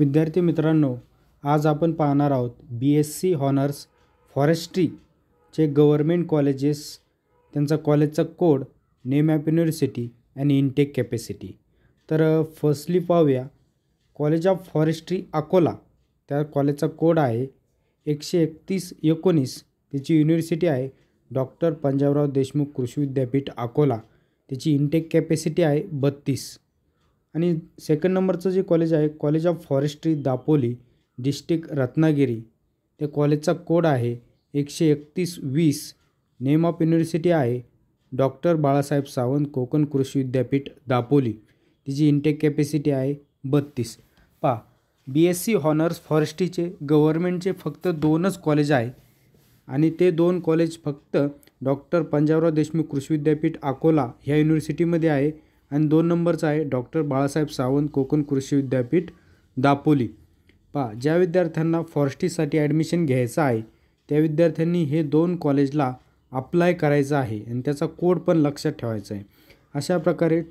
विद्यार्थी मित्रांनो आज आपण पाहणार आहोत बी एस सी हॉनर्स फॉरेस्ट्रीचे गव्हर्मेंट कॉलेजेस त्यांचा कॉलेजचा code name of university and intake capacity तर फर्स्टली पाहूया कॉलेज ऑफ फॉरेस्ट्री अकोला त्या कॉलेजचा कोड आहे एकशे एकतीस एकोणीस त्याची युनिव्हर्सिटी आहे डॉक्टर पंजाबराव देशमुख कृषी विद्यापीठ अकोला त्याची इनटेक कॅपॅसिटी आहे बत्तीस आणि सेकंड नंबरचं जे कॉलेज आहे college of forestry Dapoli district Ratnagiri त्या कॉलेजचा कोड आहे एकशे एकतीस वीस नेम ऑफ युनिव्हर्सिटी आहे डॉक्टर बाळासाहेब सावंत कोकण कृषी विद्यापीठ दापोली तिची इंटेक कॅपॅसिटी आहे बत्तीस पा बी एस सी हॉनर्स फॉरेस्ट्रीचे गव्हर्मेंटचे फक्त दोनच कॉलेज आहे आणि ते दोन कॉलेज फक्त डॉक्टर पंजाबराव देशमुख कृषी विद्यापीठ अकोला ह्या युनिव्हर्सिटीमध्ये आहे आणि दोन नंबरचा आहे डॉक्टर बाळासाहेब सावंत कोकण कृषी विद्यापीठ दापोली पा ज्या विद्यार्थ्यांना फॉरेस्टीसाठी ॲडमिशन घ्यायचं आहे त्या विद्यार्थ्यांनी हे दोन कॉलेजला अप्लाय करायचं आहे आणि त्याचा कोड पण लक्षात ठेवायचा आहे अशा प्रकारे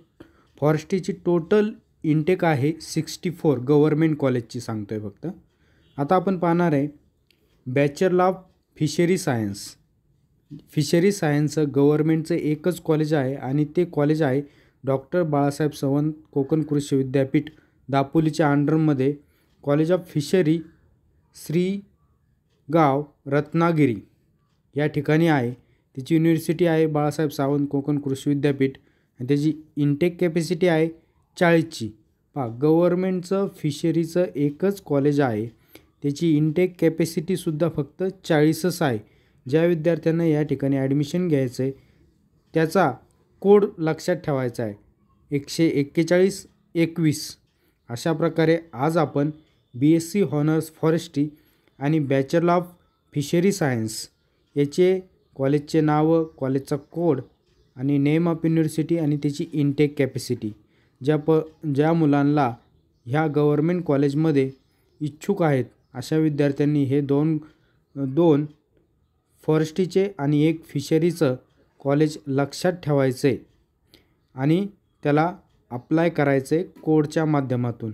फॉरेस्टीची टोटल इंटेक आहे सिक्स्टी फोर गव्हर्मेंट कॉलेजची सांगतो आहे फक्त आता आपण पाहणार आहे bachelor of fishery science fishery सायन्सचं गव्हर्मेंटचं एकच कॉलेज आहे आणि ते कॉलेज आहे डॉक्टर बाळासाहेब सावंत कोकण कृषी विद्यापीठ दापोलीच्या अंडरमध्ये college of fishery Shirgaon Ratnagiri या ठिकाणी आहे त्याची युनिव्हर्सिटी आहे बाळासाहेब सावंत कोकण कृषी विद्यापीठ आणि त्याची इनटेक कॅपॅसिटी आहे चाळीसची पहा गव्हर्मेंटचं फिशरीचं एकच कॉलेज आहे त्याची इनटेक कॅपॅसिटीसुद्धा फक्त चाळीसच आहे ज्या विद्यार्थ्यांना या ठिकाणी ॲडमिशन घ्यायचं आहे त्याचा कोड लक्षात ठेवायचा आहे एकशे एक्केचाळीस एकवीस अशा प्रकारे आज आपण B S C honours forestry आणि बॅचलर ऑफ फिशरी सायन्स याचे कॉलेजचे नावं कॉलेजचा कोड आणि नेम ऑफ युनिव्हर्सिटी आणि त्याची इनटेक कॅपॅसिटी ज्या प ज्या मुलांना ह्या गव्हर्मेंट कॉलेजमध्ये इच्छुक आहेत अशा विद्यार्थ्यांनी हे दोन दोन फॉरेस्टीचे आणि एक फिशरीचं कॉलेज लक्षात ठेवायचे आणि त्याला अप्लाय करायचे कोडच्या माध्यमातून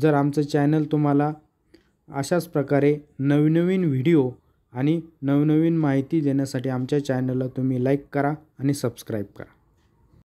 जर आमचं चॅनल तुम्हाला अशाच प्रकारे नवनवीन व्हिडिओ आणि नवनवीन माहिती देण्यासाठी आमच्या चॅनलला तुम्ही लाईक करा आणि सबस्क्राईब करा